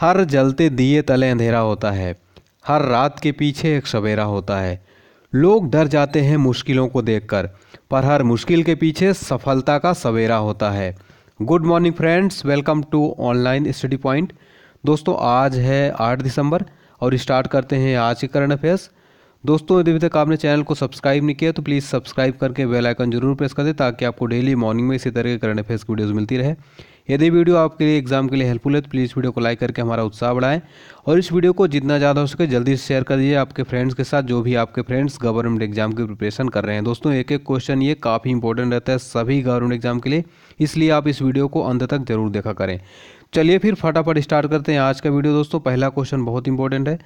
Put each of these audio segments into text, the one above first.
हर जलते दिए तले अंधेरा होता है हर रात के पीछे एक सवेरा होता है लोग डर जाते हैं मुश्किलों को देखकर पर हर मुश्किल के पीछे सफलता का सवेरा होता है good morning friends welcome to online study point दोस्तों आज है आठ दिसंबर और स्टार्ट करते हैं आज के करंट अफेयर्स दोस्तों यदि अभी तक आपने चैनल को सब्सक्राइब नहीं किया तो प्लीज़ सब्सक्राइब करके बेल आइकन जरूर प्रेस कर दें ताकि आपको डेली मॉर्निंग में इसी तरह के करंट अफेयर्स की वीडियोज़ मिलती रहे यदि वीडियो आपके लिए एग्जाम के लिए हेल्पफुल है तो प्लीज़ वीडियो को लाइक करके हमारा उत्साह बढ़ाएं और इस वीडियो को जितना ज़्यादा हो सके जल्दी से शेयर कर दीजिए आपके फ्रेंड्स के साथ जो भी आपके फ्रेंड्स गवर्नमेंट एग्जाम की प्रिपरेशन कर रहे हैं दोस्तों एक एक क्वेश्चन ये काफ़ी इंपॉर्टेंट रहता है सभी गवर्नमेंट एग्जाम के लिए इसलिए आप इस वीडियो को अंत तक जरूर देखा करें चलिए फिर फटाफट स्टार्ट करते हैं आज का वीडियो दोस्तों पहला क्वेश्चन बहुत इंपॉर्टेंट है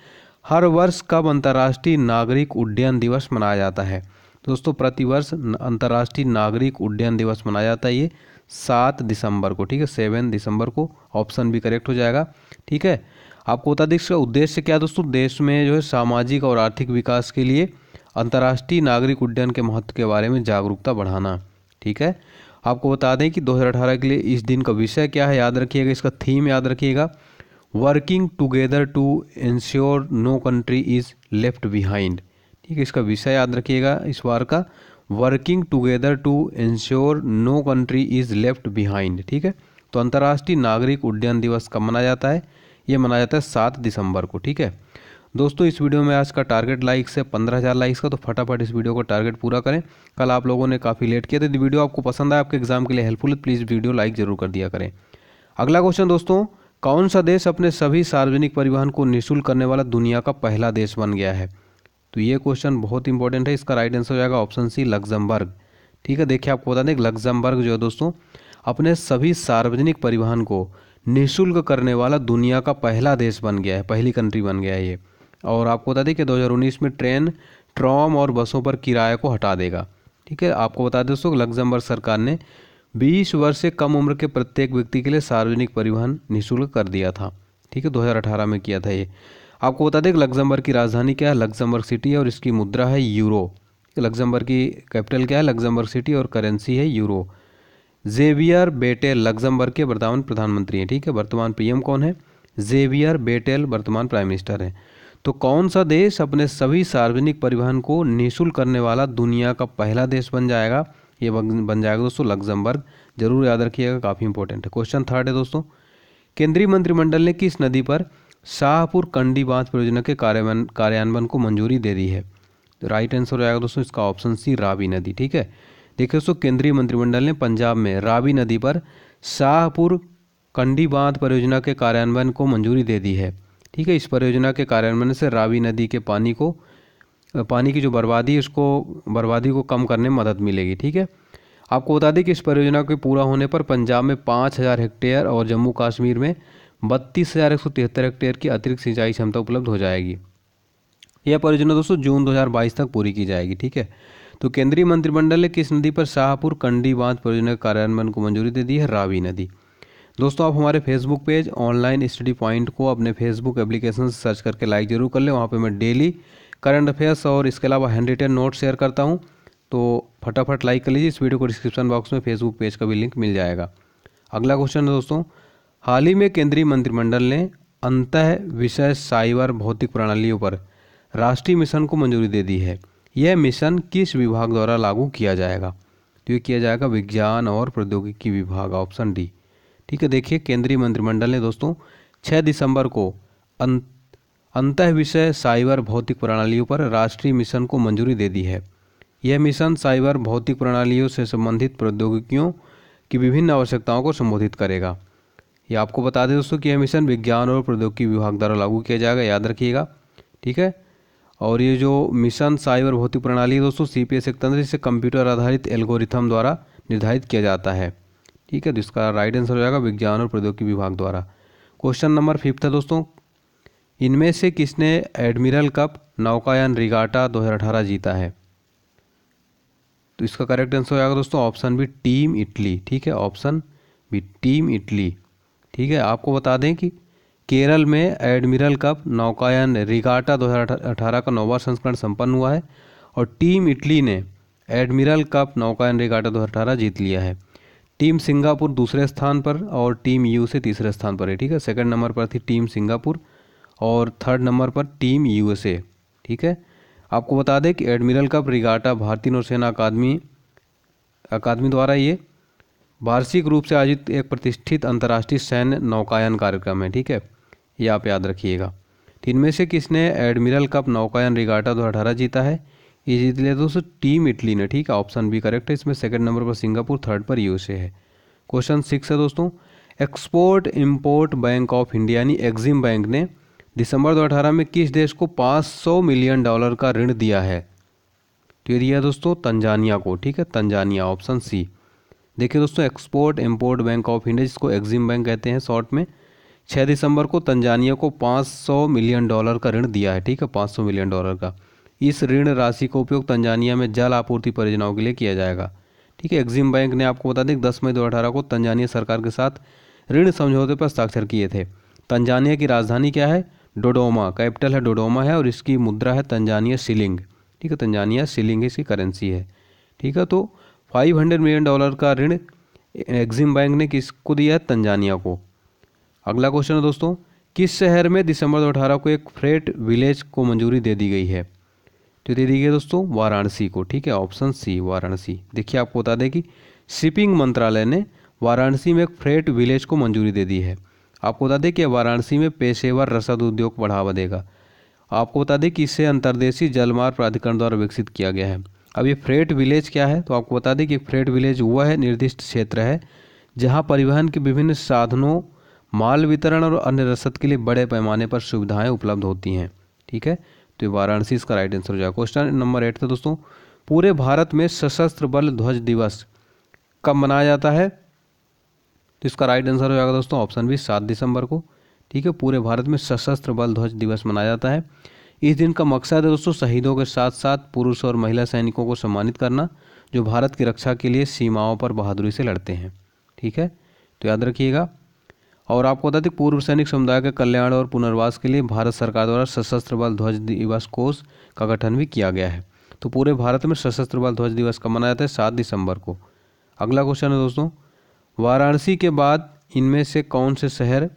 हर वर्ष कब अंतर्राष्ट्रीय नागरिक उड्डयन दिवस मनाया जाता है दोस्तों प्रतिवर्ष अंतर्राष्ट्रीय नागरिक उड्डयन दिवस मनाया जाता है ये सात दिसंबर को ठीक है सेवन दिसंबर को ऑप्शन भी करेक्ट हो जाएगा ठीक है आपको बता दें इसका उद्देश्य क्या दोस्तों देश में जो है सामाजिक और आर्थिक विकास के लिए अंतर्राष्ट्रीय नागरिक उड्डयन के महत्व के बारे में जागरूकता बढ़ाना ठीक है आपको बता दें कि 2018 के लिए इस दिन का विषय क्या है याद रखिएगा इसका थीम याद रखिएगा working together to ensure no country is left behind ठीक है इसका विषय याद रखिएगा इस बार का working together to ensure no country is left behind ठीक है तो अंतर्राष्ट्रीय नागरिक उड्डयन दिवस कब मनाया जाता है ये मनाया जाता है सात दिसंबर को ठीक है दोस्तों इस वीडियो में आज का टारगेट लाइक्स है पंद्रह हज़ार लाइक्स का तो फटाफट इस वीडियो का टारगेट पूरा करें कल आप लोगों ने काफ़ी लेट किया था यदि वीडियो आपको पसंद आया आपके एग्जाम के लिए हेल्पफुल है प्लीज़ तो वीडियो लाइक जरूर कर दिया करें अगला क्वेश्चन दोस्तों कौन सा देश अपने सभी सार्वजनिक परिवहन को निःशुल्क करने वाला दुनिया का पहला देश बन गया है तो ये क्वेश्चन बहुत इंपॉर्टेंट है इसका राइट आंसर हो जाएगा ऑप्शन सी लग्जमबर्ग ठीक है देखिए आपको बता दें लग्जमबर्ग जो है दोस्तों अपने सभी सार्वजनिक परिवहन को निःशुल्क करने वाला दुनिया का पहला देश बन गया है पहली कंट्री बन गया है ये और आपको बता दें कि 2019 में ट्रेन ट्रॉम और बसों पर किराए को हटा देगा ठीक है आपको बता दें दोस्तों लग्जमबर्ग सरकार ने 20 वर्ष से कम उम्र के प्रत्येक व्यक्ति के लिए सार्वजनिक परिवहन निःशुल्क कर दिया था ठीक है 2018 में किया था ये आपको बता दें कि लग्जमबर्ग की राजधानी क्या है लग्जमबर्ग सिटी है और इसकी मुद्रा है यूरो लग्जमबर्ग की कैपिटल क्या है लग्जमबर्ग सिटी और करेंसी है यूरो जेवियर बेटेल लग्जमबर्ग के वर्तमान प्रधानमंत्री हैं ठीक है वर्तमान पीएम कौन है जेवियर बेटेल वर्तमान प्राइम मिनिस्टर हैं तो कौन सा देश अपने सभी सार्वजनिक परिवहन को निःशुल्क करने वाला दुनिया का पहला देश बन जाएगा ये बन जाएगा दोस्तों लग्जमबर्ग जरूर याद रखिएगा काफ़ी इंपॉर्टेंट है क्वेश्चन थर्ड है दोस्तों केंद्रीय मंत्रिमंडल ने किस नदी पर शाहपुर कंडी बांध परियोजना के कार्यान्वयन कार्यान्वयन को मंजूरी दे दी है तो राइट आंसर हो जाएगा दोस्तों इसका ऑप्शन सी रावी नदी ठीक है देखिए दोस्तों केंद्रीय मंत्रिमंडल ने पंजाब में रावी नदी पर शाहपुर कंडी बांध परियोजना के कार्यान्वयन को मंजूरी दे दी है ठीक है इस परियोजना के कार्यान्वयन से रावी नदी के पानी को पानी की जो बर्बादी है उसको बर्बादी को कम करने में मदद मिलेगी ठीक है आपको बता दें कि इस परियोजना के पूरा होने पर पंजाब में पाँच हज़ार हेक्टेयर और जम्मू कश्मीर में बत्तीस हज़ार एक सौ तिहत्तर हेक्टेयर की अतिरिक्त सिंचाई क्षमता उपलब्ध हो जाएगी यह परियोजना दोस्तों जून 2022 तक पूरी की जाएगी ठीक है तो केंद्रीय मंत्रिमंडल ने किस नदी पर शाहपुर कंडी बांध परियोजना के कार्यान्वयन को मंजूरी दे दी है रावी नदी दोस्तों आप हमारे Facebook page online study point को अपने फेसबुक एप्लीकेशन से सर्च करके लाइक जरूर कर लें वहाँ पर मैं डेली करंट अफेयर्स और इसके अलावा हैंड रिटेन नोट शेयर करता हूँ तो फटाफट लाइक कर लीजिए इस वीडियो को डिस्क्रिप्शन बॉक्स में फेसबुक पेज का भी लिंक मिल जाएगा अगला क्वेश्चन है दोस्तों हाल ही में केंद्रीय मंत्रिमंडल ने अंत विषय साइबर भौतिक प्रणालियों पर राष्ट्रीय मिशन को मंजूरी दे दी है यह मिशन किस विभाग द्वारा लागू किया जाएगा तो ये किया जाएगा विज्ञान और प्रौद्योगिकी विभाग ऑप्शन डी ठीक है देखिए केंद्रीय मंत्रिमंडल ने दोस्तों 6 दिसंबर को अं-, अंत विषय साइबर भौतिक प्रणालियों पर राष्ट्रीय मिशन को मंजूरी दे दी है यह मिशन साइबर भौतिक प्रणालियों से संबंधित प्रौद्योगिकियों की विभिन्न आवश्यकताओं को संबोधित करेगा ये आपको बता दें दोस्तों कि यह मिशन विज्ञान और प्रौद्योगिकी विभाग द्वारा लागू किया जाएगा याद रखिएगा ठीक है और ये जो मिशन साइबर भौतिक प्रणाली है दोस्तों सी पी एस एक तंत्र इसे कंप्यूटर आधारित एल्गोरिथम द्वारा निर्धारित किया जाता है ठीक है तो इसका राइट आंसर हो जाएगा विज्ञान और प्रौद्योगिकी विभाग द्वारा क्वेश्चन नंबर फिफ्थ है दोस्तों इनमें से किसने एडमिरल कप नौकायन रिगाटा 2018 जीता है तो इसका करेक्ट आंसर हो जाएगा दोस्तों ऑप्शन बी टीम इटली ठीक है ऑप्शन बी टीम इटली ठीक है आपको बता दें कि केरल में एडमिरल कप नौकायन रिगाटा 2018 का नौवा संस्करण संपन्न हुआ है और टीम इटली ने एडमिरल कप नौकायन रिगाटा 2018 जीत लिया है टीम सिंगापुर दूसरे स्थान पर और टीम यू से तीसरे स्थान पर है ठीक है सेकंड नंबर पर थी टीम सिंगापुर और थर्ड नंबर पर टीम यू ठीक है आपको बता दें कि एडमिरल कप रिगाटा भारतीय नौसेना अकादमी अकादमी द्वारा ये वार्षिक रूप से आयोजित एक प्रतिष्ठित अंतर्राष्ट्रीय सैन्य नौकायन कार्यक्रम है ठीक है ये आप याद रखिएगा तो इनमें से किसने एडमिरल कप नौकायन रिगाटा दो अठारह जीता है ये जीत लिया दोस्तों टीम इटली ने ठीक है ऑप्शन बी करेक्ट है इसमें सेकंड नंबर पर सिंगापुर थर्ड पर यूएसए है क्वेश्चन सिक्स है दोस्तों export import bank of India यानी एक्जिम बैंक ने दिसंबर 2018 में किस देश को 500 मिलियन डॉलर का ऋण दिया है तो ये दिया दोस्तों तंजानिया को ठीक है तंजानिया ऑप्शन सी देखिए दोस्तों export import bank of India जिसको एक्जिम बैंक कहते हैं शॉर्ट में छः दिसंबर को तंजानिया को 500 मिलियन डॉलर का ऋण दिया है ठीक है 500 मिलियन डॉलर का इस ऋण राशि का उपयोग तंजानिया में जल आपूर्ति परियोजनाओं के लिए किया जाएगा ठीक है एक्जिम बैंक ने आपको बता दें दस मई दो को तंजानिया सरकार के साथ ऋण समझौते पर हस्ताक्षर किए थे तंजानिया की राजधानी क्या है डोडोमा कैपिटल है डोडोमा है और इसकी मुद्रा है तंजानिया शिलिंग ठीक है तंजानिया शिलिंग इसकी करेंसी है ठीक है तो फाइव हंड्रेड मिलियन डॉलर का ऋण एग्जिम बैंक ने किसको दिया है तंजानिया को अगला क्वेश्चन है दोस्तों किस शहर में दिसंबर दो को एक फ्रेट विलेज को मंजूरी दे दी गई है तो दे दी गई दोस्तों वाराणसी को ठीक है ऑप्शन सी वाराणसी देखिए आपको बता दें कि शिपिंग मंत्रालय ने वाराणसी में एक फ्रेट विलेज को मंजूरी दे दी है आपको बता दें कि वाराणसी में पेशेवर रसद उद्योग बढ़ावा देगा आपको बता दें कि इसे अंतर्देशीय जलमार्ग प्राधिकरण द्वारा विकसित किया गया है अब ये फ्रेट विलेज क्या है तो आपको बता दें कि फ्रेट विलेज वह है निर्दिष्ट क्षेत्र है जहाँ परिवहन के विभिन्न साधनों माल वितरण और अन्य रसद के लिए बड़े पैमाने पर सुविधाएं उपलब्ध होती हैं ठीक है तो वाराणसी इसका राइट आंसर हो जाएगा क्वेश्चन नंबर एट था दोस्तों पूरे भारत में सशस्त्र बल ध्वज दिवस कब मनाया जाता है तो इसका राइट आंसर हो जाएगा दोस्तों ऑप्शन बी सात दिसंबर को ठीक है पूरे भारत में सशस्त्र बल ध्वज दिवस मनाया जाता है इस दिन का मकसद है दोस्तों शहीदों के साथ साथ पुरुष और महिला सैनिकों को सम्मानित करना जो भारत की रक्षा के लिए सीमाओं पर बहादुरी से लड़ते हैं ठीक है तो याद रखिएगा और आपको बता दें पूर्व सैनिक समुदाय के कल्याण और पुनर्वास के लिए भारत सरकार द्वारा सशस्त्र बल ध्वज दिवस कोष का गठन भी किया गया है तो पूरे भारत में सशस्त्र बल ध्वज दिवस का मनाया जाता है सात दिसंबर को अगला क्वेश्चन है दोस्तों वाराणसी के बाद इनमें से कौन से शहर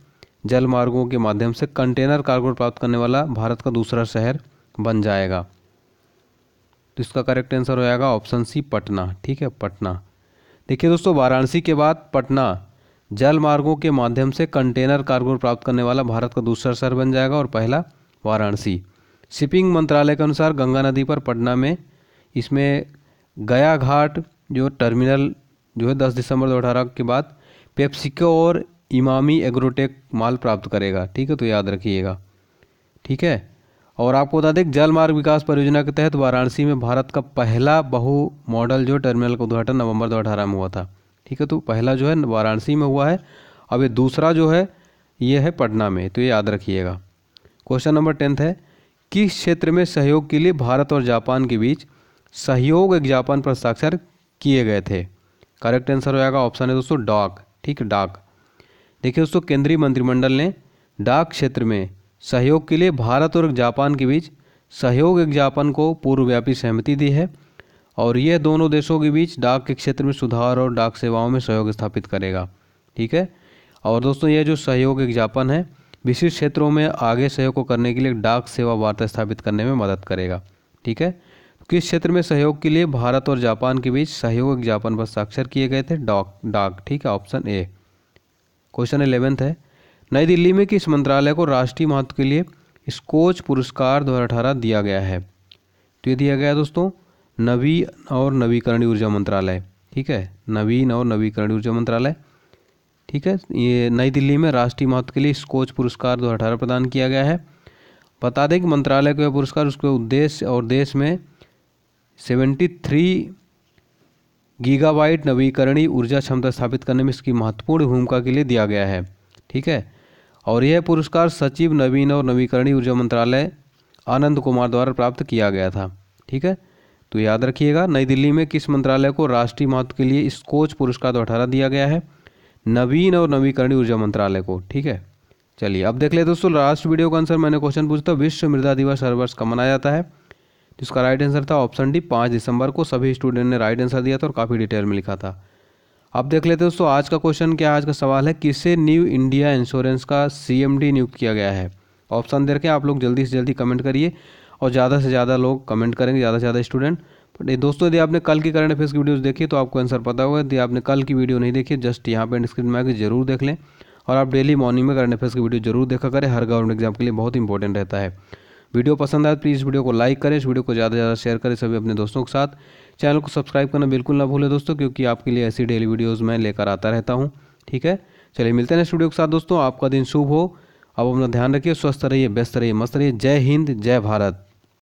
जल मार्गों के माध्यम से कंटेनर कार्गो प्राप्त करने वाला भारत का दूसरा शहर बन जाएगा तो इसका करेक्ट आंसर हो जाएगा ऑप्शन सी पटना ठीक है पटना देखिए दोस्तों वाराणसी के बाद पटना जल मार्गों के माध्यम से कंटेनर कार्गो प्राप्त करने वाला भारत का दूसरा शहर बन जाएगा और पहला वाराणसी शिपिंग मंत्रालय के अनुसार गंगा नदी पर पटना में इसमें गया घाट जो टर्मिनल जो है 10 दिसंबर दो के बाद पेप्सिको और इमामी एग्रोटेक माल प्राप्त करेगा ठीक है तो याद रखिएगा ठीक है और आपको बता दें जल मार्ग विकास परियोजना के तहत वाराणसी में भारत का पहला बहु मॉडल जो टर्मिनल का उद्घाटन नवंबर दो में हुआ था ठीक है तो पहला जो है वाराणसी में हुआ है अब ये दूसरा जो है ये है पटना में तो ये याद रखिएगा क्वेश्चन नंबर टेंथ है किस क्षेत्र में सहयोग के लिए भारत और जापान के बीच सहयोग एक जापान पर हस्ताक्षर किए गए थे करेक्ट आंसर हो जाएगा ऑप्शन है दोस्तों डॉक ठीक डाक देखिए दोस्तों केंद्रीय मंत्रिमंडल ने डाक क्षेत्र में सहयोग के लिए भारत और जापान के बीच सहयोग एक जापान को पूर्वव्यापी सहमति दी है और यह दोनों देशों के बीच डाक के क्षेत्र में सुधार और डाक सेवाओं में सहयोग स्थापित करेगा ठीक है और दोस्तों यह जो सहयोग एक जापान है विशिष्ट क्षेत्रों में आगे सहयोग को करने के लिए डाक सेवा वार्ता स्थापित करने में मदद करेगा ठीक है तो किस क्षेत्र में सहयोग के लिए भारत और जापान के बीच सहयोग एक जापान पर साक्षर किए गए थे डाक डाक ठीक है ऑप्शन ए क्वेश्चन इलेवेंथ है नई दिल्ली में किस मंत्रालय को राष्ट्रीय महत्व के लिए स्कोच पुरस्कार दो दिया गया है तो ये दिया गया दोस्तों नवीन और नवीकरणीय ऊर्जा मंत्रालय ठीक है नवीन और नवीकरणीय ऊर्जा मंत्रालय ठीक है ये नई दिल्ली में राष्ट्रीय महत्व के लिए स्कोच पुरस्कार दो प्रदान किया गया है बता दें कि मंत्रालय को यह पुरस्कार उसके उद्देश्य और देश में सेवेंटी थ्री गीगावाइट नवीकरणीय ऊर्जा क्षमता स्थापित करने में इसकी महत्वपूर्ण भूमिका के लिए दिया गया है ठीक है और यह पुरस्कार सचिव नवीन और नवीकरणीय ऊर्जा मंत्रालय आनंद कुमार द्वारा प्राप्त किया गया था ठीक है तो याद रखिएगा नई दिल्ली में किस मंत्रालय को राष्ट्रीय महत्व के लिए स्कोच पुरस्कार दो दिया गया है नवीन और नवीकरणीय ऊर्जा मंत्रालय को ठीक है चलिए अब देख ले दोस्तों लास्ट वीडियो का आंसर मैंने क्वेश्चन पूछता विश्व मृदा दिवस हर वर्ष का मनाया जाता है जिसका राइट आंसर था ऑप्शन डी पाँच दिसंबर को सभी स्टूडेंट ने राइट आंसर दिया था और काफ़ी डिटेल में लिखा था अब देख लेते दोस्तों आज का क्वेश्चन क्या आज का सवाल है किसे न्यू इंडिया इंश्योरेंस का सीएमडी नियुक्त किया गया है ऑप्शन दे रखे आप लोग जल्दी से जल्दी कमेंट करिए और ज़्यादा से ज़्यादा लोग कमेंट करेंगे ज़्यादा से ज़्यादा स्टूडेंट बट दोस्तों यदि आपने कल की करंट अफेयर्स की वीडियोज़ देखी तो आपको आंसर पता होगा यदि आपने कल की वीडियो नहीं देखी जस्ट यहाँ पर स्क्रीन में आकर जरूर देख लें और आप डेली मॉर्निंग में करंट अफेयर्स की वीडियो जरूर देखा करें हर गवर्नमेंट एग्जाम के लिए बहुत इंपॉर्टेंट रहता है वीडियो पसंद आए तो प्लीज़ वीडियो को लाइक करें इस वीडियो को ज़्यादा से ज़्यादा शेयर करें सभी अपने दोस्तों के साथ चैनल को सब्सक्राइब करना बिल्कुल ना भूलें दोस्तों क्योंकि आपके लिए ऐसी डेली वीडियोज़ मैं लेकर आता रहता हूँ ठीक है चलिए मिलते हैं स्टूडियो वीडियो के साथ दोस्तों आपका दिन शुभ हो आप अपना ध्यान रखिए स्वस्थ रहिए व्यस्त रहिए मस्त रहिए जय हिंद जय भारत